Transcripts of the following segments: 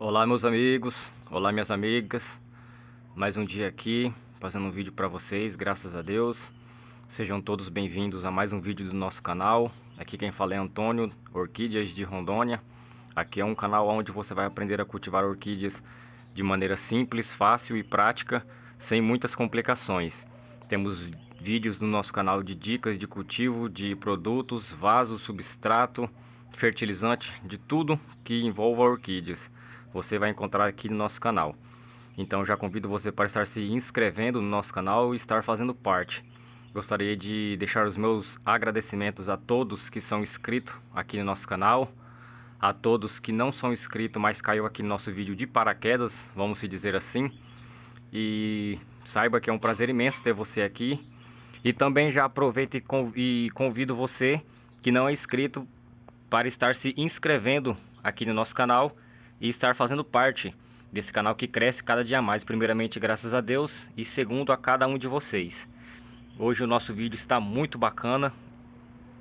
Olá meus amigos, olá minhas amigas. Mais um dia aqui, fazendo um vídeo para vocês, graças a Deus. Sejam todos bem-vindos a mais um vídeo do nosso canal. Aqui quem fala é Antônio, Orquídeas de Rondônia. Aqui é um canal onde você vai aprender a cultivar orquídeas de maneira simples, fácil e prática, sem muitas complicações. Temos vídeos no nosso canal de dicas de cultivo, de produtos, vaso, substrato, fertilizante, de tudo que envolva orquídeas você vai encontrar aqui no nosso canal. Então já convido você para estar se inscrevendo no nosso canal e estar fazendo parte. Gostaria de deixar os meus agradecimentos a todos que são inscritos aqui no nosso canal, a todos que não são inscritos, mas caiu aqui no nosso vídeo de paraquedas, vamos se dizer assim. E saiba que é um prazer imenso ter você aqui. E também já aproveito e convido você que não é inscrito para estar se inscrevendo aqui no nosso canal e estar fazendo parte desse canal que cresce cada dia mais, primeiramente graças a Deus e segundo a cada um de vocês. Hoje o nosso vídeo está muito bacana.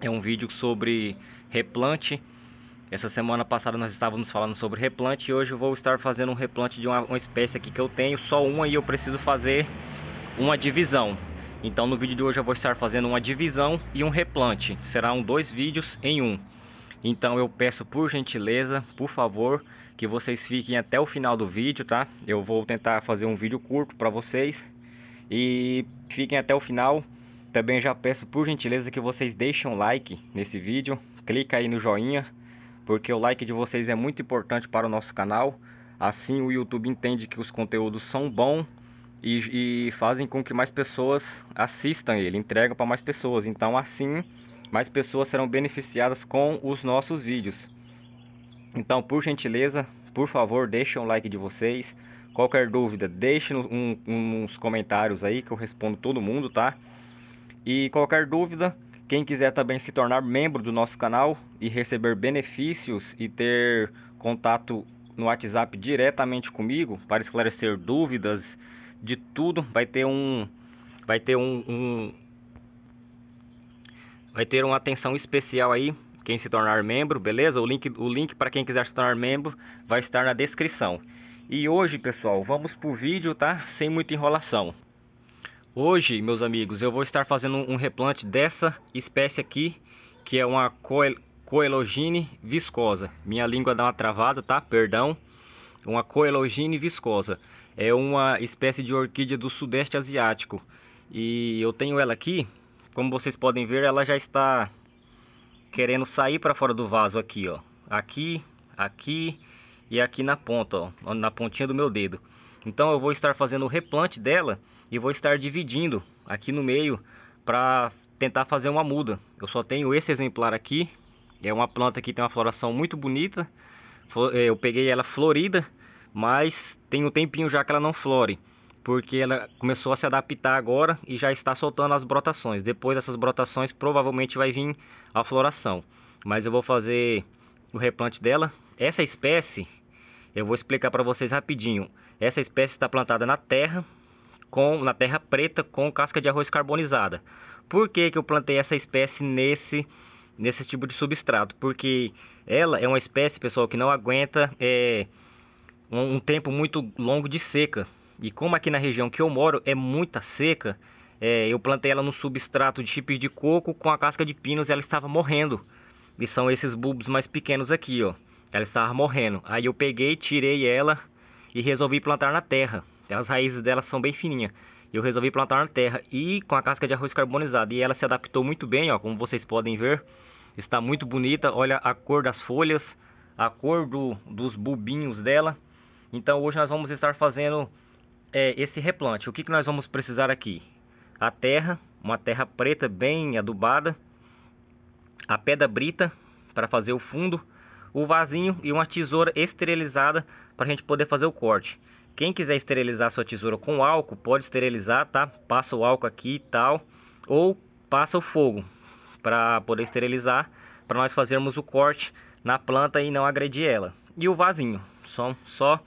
É um vídeo sobre replante. Essa semana passada nós estávamos falando sobre replante e hoje eu vou estar fazendo um replante de uma, uma espécie aqui que eu tenho, só uma e eu preciso fazer uma divisão. Então no vídeo de hoje eu vou estar fazendo uma divisão e um replante. Serão dois vídeos em um. Então eu peço por gentileza, por favor, que vocês fiquem até o final do vídeo, tá? Eu vou tentar fazer um vídeo curto para vocês e fiquem até o final. Também já peço por gentileza que vocês deixem um like nesse vídeo, clica aí no joinha, porque o like de vocês é muito importante para o nosso canal. Assim o YouTube entende que os conteúdos são bons e, e fazem com que mais pessoas assistam ele, entregam para mais pessoas. Então assim, mais pessoas serão beneficiadas com os nossos vídeos. Então, por gentileza, por favor, deixem um o like de vocês. Qualquer dúvida, deixe um, uns comentários aí que eu respondo todo mundo, tá? E qualquer dúvida, quem quiser também se tornar membro do nosso canal e receber benefícios e ter contato no WhatsApp diretamente comigo para esclarecer dúvidas de tudo, vai ter um vai ter um, um vai ter uma atenção especial aí quem se tornar membro, beleza? O link, o link para quem quiser se tornar membro vai estar na descrição. E hoje, pessoal, vamos pro vídeo, tá? Sem muita enrolação. Hoje, meus amigos, eu vou estar fazendo um replante dessa espécie aqui, que é uma coel coelogine viscosa. Minha língua dá uma travada, tá? Perdão. Uma coelogine viscosa. É uma espécie de orquídea do sudeste asiático. E eu tenho ela aqui, como vocês podem ver, ela já está querendo sair para fora do vaso aqui, ó. Aqui, aqui e aqui na ponta, ó, na pontinha do meu dedo. Então eu vou estar fazendo o replante dela e vou estar dividindo aqui no meio para tentar fazer uma muda. Eu só tenho esse exemplar aqui, é uma planta que tem uma floração muito bonita. É, eu peguei ela florida, mas tem um tempinho já que ela não flore porque ela começou a se adaptar agora e já está soltando as brotações. Depois dessas brotações, provavelmente vai vir a floração. Mas eu vou fazer o replante dela. Essa espécie, eu vou explicar para vocês rapidinho. Essa espécie está plantada na terra, com na terra preta com casca de arroz carbonizada. Por que, que eu plantei essa espécie nesse nesse tipo de substrato? Porque ela é uma espécie, pessoal, que não aguenta é, um, um tempo muito longo de seca. E como aqui na região que eu moro é muita seca, é, eu plantei ela no substrato de chips de coco com a casca de pinos e ela estava morrendo. E são esses bulbos mais pequenos aqui, ó. Ela estava morrendo. Aí eu peguei, tirei ela e resolvi plantar na terra. As raízes dela são bem fininhas. Eu resolvi plantar na terra e com a casca de arroz carbonizado. E ela se adaptou muito bem, ó, como vocês podem ver. Está muito bonita. Olha a cor das folhas, a cor do, dos bulbinhos dela. Então hoje nós vamos estar fazendo é esse replante. O que, que nós vamos precisar aqui? A terra, uma terra preta bem adubada, a pedra brita para fazer o fundo, o vasinho e uma tesoura esterilizada para a gente poder fazer o corte. Quem quiser esterilizar sua tesoura com álcool, pode esterilizar, tá? Passa o álcool aqui e tal, ou passa o fogo para poder esterilizar, para nós fazermos o corte na planta e não agredir ela. E o vasinho, só, só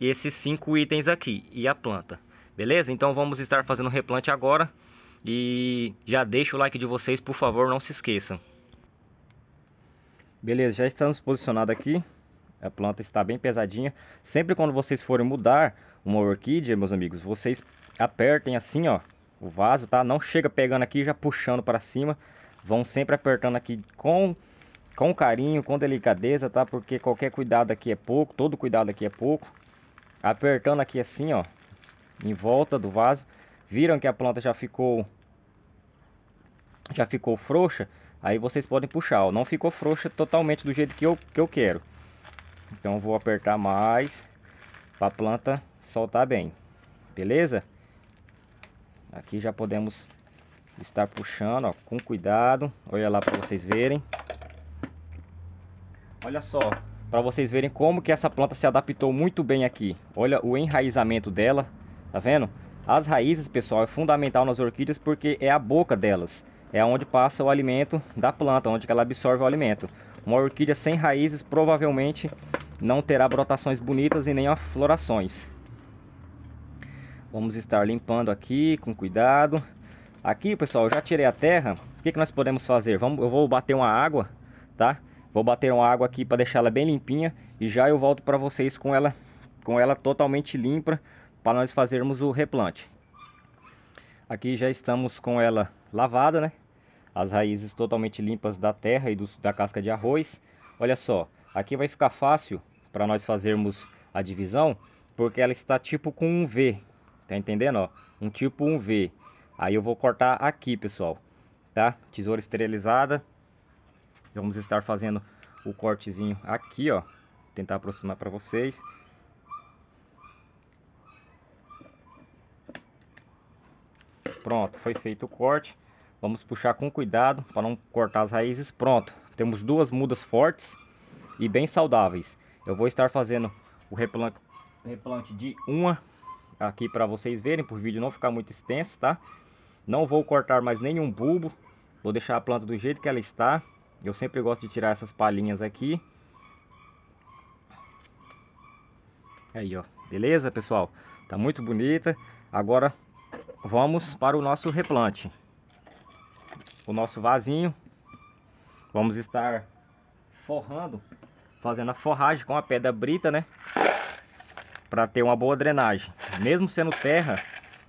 e esses cinco itens aqui e a planta. Beleza? Então vamos estar fazendo replante agora e já deixa o like de vocês, por favor, não se esqueçam. Beleza, já estamos posicionados aqui. A planta está bem pesadinha. Sempre quando vocês forem mudar uma orquídea, meus amigos, vocês apertem assim, ó, o vaso, tá? Não chega pegando aqui já puxando para cima. Vão sempre apertando aqui com com carinho, com delicadeza, tá? Porque qualquer cuidado aqui é pouco, todo cuidado aqui é pouco apertando aqui assim, ó, em volta do vaso. Viram que a planta já ficou já ficou frouxa? Aí vocês podem puxar, ó. Não ficou frouxa totalmente do jeito que eu, que eu quero. Então vou apertar mais para a planta soltar bem. Beleza? Aqui já podemos estar puxando, ó, com cuidado. Olha lá para vocês verem. Olha só, para vocês verem como que essa planta se adaptou muito bem aqui. Olha o enraizamento dela, tá vendo? As raízes, pessoal, é fundamental nas orquídeas porque é a boca delas. É onde passa o alimento da planta, onde ela absorve o alimento. Uma orquídea sem raízes provavelmente não terá brotações bonitas e nem aflorações. Vamos estar limpando aqui com cuidado. Aqui, pessoal, já tirei a terra. O que, que nós podemos fazer? Vamos, eu vou bater uma água, tá? Vou bater uma água aqui para deixar ela bem limpinha e já eu volto para vocês com ela com ela totalmente limpa para nós fazermos o replante. Aqui já estamos com ela lavada, né? As raízes totalmente limpas da terra e do, da casca de arroz. Olha só, aqui vai ficar fácil para nós fazermos a divisão, porque ela está tipo com um V. Tá entendendo, ó? Um tipo um V. Aí eu vou cortar aqui, pessoal, tá? Tesoura esterilizada, Vamos estar fazendo o cortezinho aqui, ó. Tentar aproximar para vocês. Pronto, foi feito o corte. Vamos puxar com cuidado para não cortar as raízes. Pronto, temos duas mudas fortes e bem saudáveis. Eu vou estar fazendo o replante, replante de uma aqui para vocês verem, por vídeo não ficar muito extenso, tá? Não vou cortar mais nenhum bulbo, vou deixar a planta do jeito que ela está. Eu sempre gosto de tirar essas palhinhas aqui. Aí, ó. Beleza, pessoal? Tá muito bonita. Agora vamos para o nosso replante. O nosso vasinho. Vamos estar forrando, fazendo a forragem com a pedra brita, né? Para ter uma boa drenagem. Mesmo sendo terra,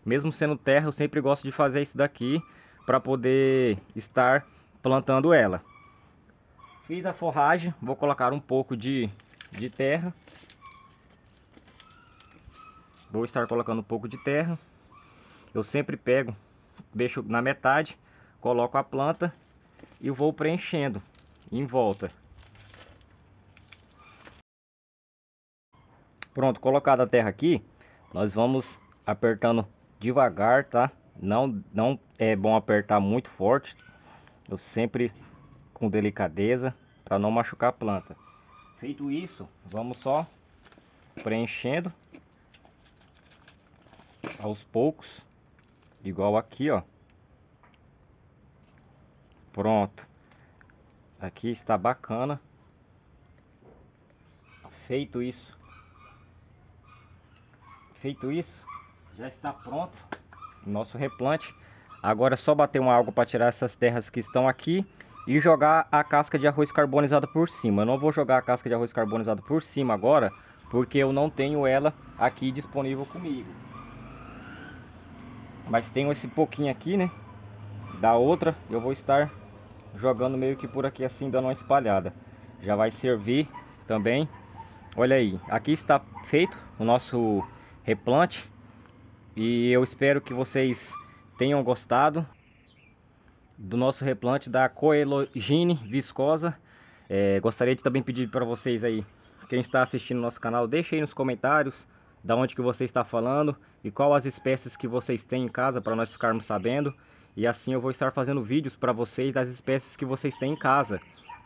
mesmo sendo terra, eu sempre gosto de fazer isso daqui para poder estar plantando ela. Fiz a forragem, vou colocar um pouco de, de terra. Vou estar colocando um pouco de terra. Eu sempre pego, deixo na metade, coloco a planta e vou preenchendo em volta. Pronto, colocada a terra aqui, nós vamos apertando devagar, tá? Não, não é bom apertar muito forte. Eu sempre com delicadeza para não machucar a planta. Feito isso, vamos só preenchendo aos poucos, igual aqui, ó. Pronto. Aqui está bacana. Feito isso. Feito isso, já está pronto nosso replante. Agora é só bater uma água para tirar essas terras que estão aqui e jogar a casca de arroz carbonizado por cima. Eu não vou jogar a casca de arroz carbonizado por cima agora, porque eu não tenho ela aqui disponível comigo. Mas tenho esse pouquinho aqui, né? Da outra, eu vou estar jogando meio que por aqui assim, dando uma espalhada. Já vai servir também. Olha aí, aqui está feito o nosso replante. E eu espero que vocês tenham gostado do nosso replante da coelogine viscosa. É, gostaria de também pedir para vocês aí, quem está assistindo nosso canal, deixe aí nos comentários da onde que você está falando e qual as espécies que vocês têm em casa para nós ficarmos sabendo. E assim eu vou estar fazendo vídeos para vocês das espécies que vocês têm em casa,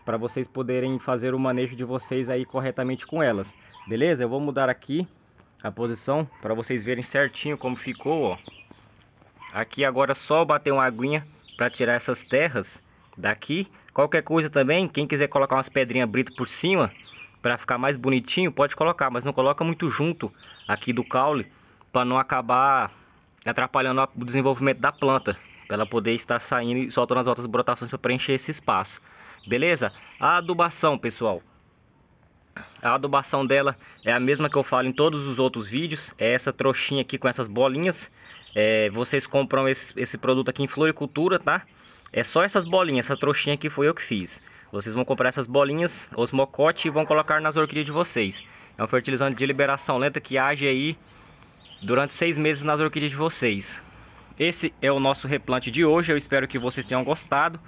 para vocês poderem fazer o manejo de vocês aí corretamente com elas. Beleza? Eu vou mudar aqui a posição para vocês verem certinho como ficou, ó. Aqui agora só bater uma aguinha para tirar essas terras daqui. Qualquer coisa também, quem quiser colocar umas pedrinhas brita por cima para ficar mais bonitinho, pode colocar, mas não coloca muito junto aqui do caule para não acabar atrapalhando o desenvolvimento da planta, para ela poder estar saindo e soltando as outras brotações para preencher esse espaço. Beleza? A adubação, pessoal. A adubação dela é a mesma que eu falo em todos os outros vídeos, é essa trouxinha aqui com essas bolinhas. É, vocês compram esse, esse produto aqui em floricultura, tá? É só essas bolinhas, essa trouxinha aqui foi eu que fiz. Vocês vão comprar essas bolinhas, os mocote e vão colocar nas orquídeas de vocês. É um fertilizante de liberação lenta que age aí durante seis meses nas orquídeas de vocês. Esse é o nosso replante de hoje, eu espero que vocês tenham gostado.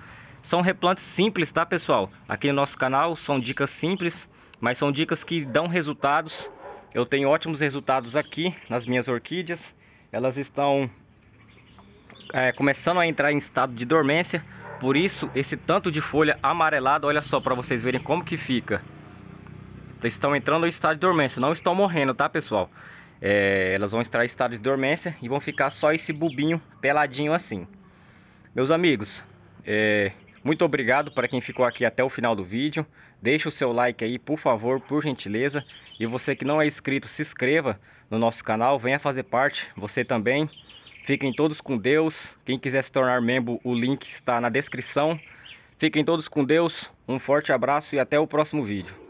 São replantes simples, tá pessoal? Aqui no nosso canal são dicas simples, mas são dicas que dão resultados. Eu tenho ótimos resultados aqui nas minhas orquídeas elas estão é, começando a entrar em estado de dormência. Por isso, esse tanto de folha amarelada, olha só, para vocês verem como que fica. Estão entrando em estado de dormência, não estão morrendo, tá, pessoal? É, elas vão entrar em estado de dormência e vão ficar só esse bubinho peladinho assim. Meus amigos, é, muito obrigado para quem ficou aqui até o final do vídeo. Deixe o seu like aí, por favor, por gentileza. E você que não é inscrito, se inscreva no nosso canal, venha fazer parte, você também. Fiquem todos com Deus. Quem quiser se tornar membro, o link está na descrição. Fiquem todos com Deus. Um forte abraço e até o próximo vídeo.